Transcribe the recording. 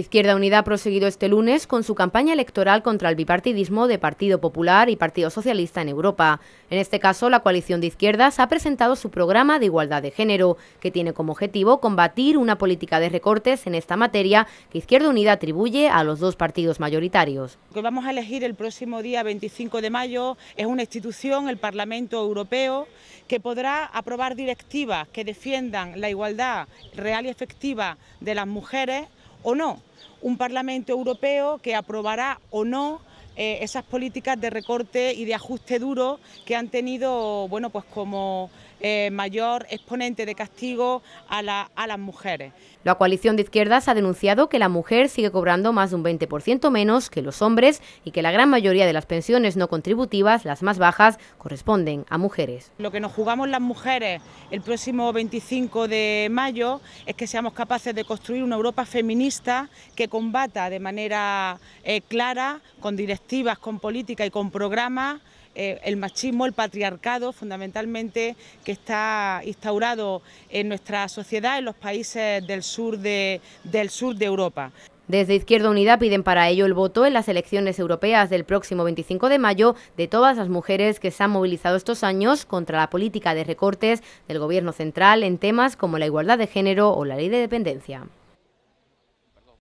Izquierda Unida ha proseguido este lunes con su campaña electoral contra el bipartidismo de Partido Popular y Partido Socialista en Europa. En este caso, la coalición de izquierdas ha presentado su programa de igualdad de género, que tiene como objetivo combatir una política de recortes en esta materia que Izquierda Unida atribuye a los dos partidos mayoritarios. Lo Que vamos a elegir el próximo día 25 de mayo es una institución, el Parlamento Europeo, que podrá aprobar directivas que defiendan la igualdad real y efectiva de las mujeres o no. Un Parlamento Europeo que aprobará o no eh, esas políticas de recorte y de ajuste duro que han tenido, bueno, pues como eh, mayor exponente de castigo a, las mujeres. La coalición de izquierdas ha denunciado que la mujer sigue cobrando más de un 20% menos que los hombres y que la gran mayoría de las pensiones no contributivas, las más bajas, corresponden a mujeres. Lo que nos jugamos las mujeres el próximo 25 de mayo es que seamos capaces de construir una Europa feminista que combata de manera eh, clara, con dirección con política y con programas eh, el machismo, el patriarcado, fundamentalmente, que está instaurado en nuestra sociedad, en los países del sur de, del sur de Europa. Desde Izquierda Unida piden para ello el voto en las elecciones europeas del próximo 25 de mayo de todas las mujeres que se han movilizado estos años contra la política de recortes del Gobierno central en temas como la igualdad de género o la ley de dependencia.